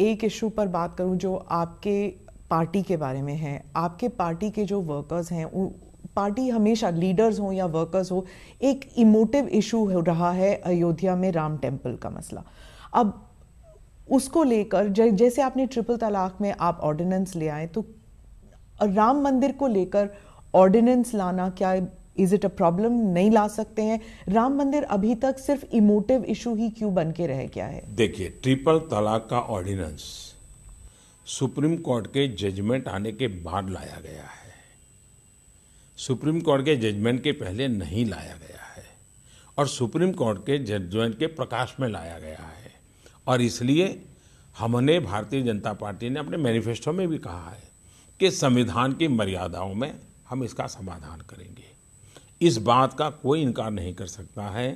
एक इशू पर बात करूं जो आपके पार्टी के बारे में है आपके पार्टी के जो वर्कर्स हैं पार्टी हमेशा लीडर्स हो या वर्कर्स हो एक इमोटिव इशू हो रहा है अयोध्या में राम टेम्पल का मसला अब उसको लेकर जैसे आपने ट्रिपल तलाक में आप ऑर्डिनेंस ले आए तो राम मंदिर को लेकर ऑर्डिनेंस लाना क्या इज इट अ प्रॉब्लम नहीं ला सकते हैं राम मंदिर अभी तक सिर्फ इमोटिव इशू ही क्यों बन के रह गया है देखिए ट्रिपल तलाक का ऑर्डिनेंस सुप्रीम कोर्ट के जजमेंट आने के बाद लाया गया है सुप्रीम कोर्ट के जजमेंट के पहले नहीं लाया गया है और सुप्रीम कोर्ट के जजमेंट के प्रकाश में लाया गया है और इसलिए हमने भारतीय जनता पार्टी ने अपने मैनिफेस्टो में भी कहा है कि संविधान की मर्यादाओं में हम इसका समाधान करेंगे इस बात का कोई इनकार नहीं कर सकता है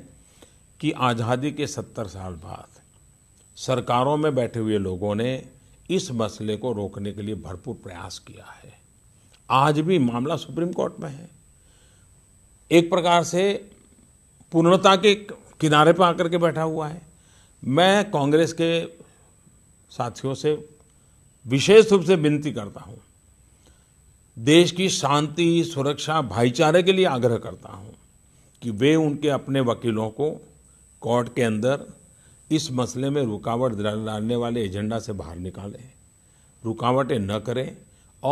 कि आज़ादी के सत्तर साल बाद सरकारों में बैठे हुए लोगों ने इस मसले को रोकने के लिए भरपूर प्रयास किया है आज भी मामला सुप्रीम कोर्ट में है एक प्रकार से पूर्णता के किनारे पर आकर के बैठा हुआ है मैं कांग्रेस के साथियों से विशेष रूप से विनती करता हूँ देश की शांति सुरक्षा भाईचारे के लिए आग्रह करता हूं कि वे उनके अपने वकीलों को कोर्ट के अंदर इस मसले में रुकावट डालने वाले एजेंडा से बाहर निकालें रुकावटें न करें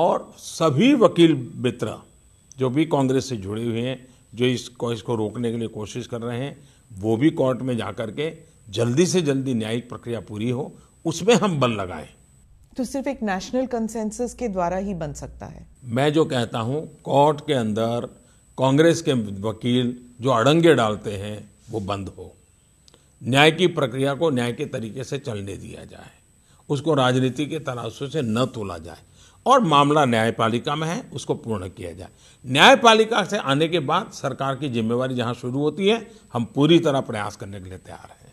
और सभी वकील मित्र जो भी कांग्रेस से जुड़े हुए हैं जो इस कोश को रोकने के लिए कोशिश कर रहे हैं वो भी कोर्ट में जाकर के जल्दी से जल्दी न्यायिक प्रक्रिया पूरी हो उसमें हम बल लगाएं तो सिर्फ एक नेशनल कंसेंसस के द्वारा ही बन सकता है मैं जो कहता हूं कोर्ट के अंदर कांग्रेस के वकील जो अड़ंगे डालते हैं वो बंद हो न्याय की प्रक्रिया को न्याय के तरीके से चलने दिया जाए उसको राजनीति के तलाशों से न तोला जाए और मामला न्यायपालिका में है उसको पूर्ण किया जाए न्यायपालिका से आने के बाद सरकार की जिम्मेवारी जहाँ शुरू होती है हम पूरी तरह प्रयास करने के लिए तैयार हैं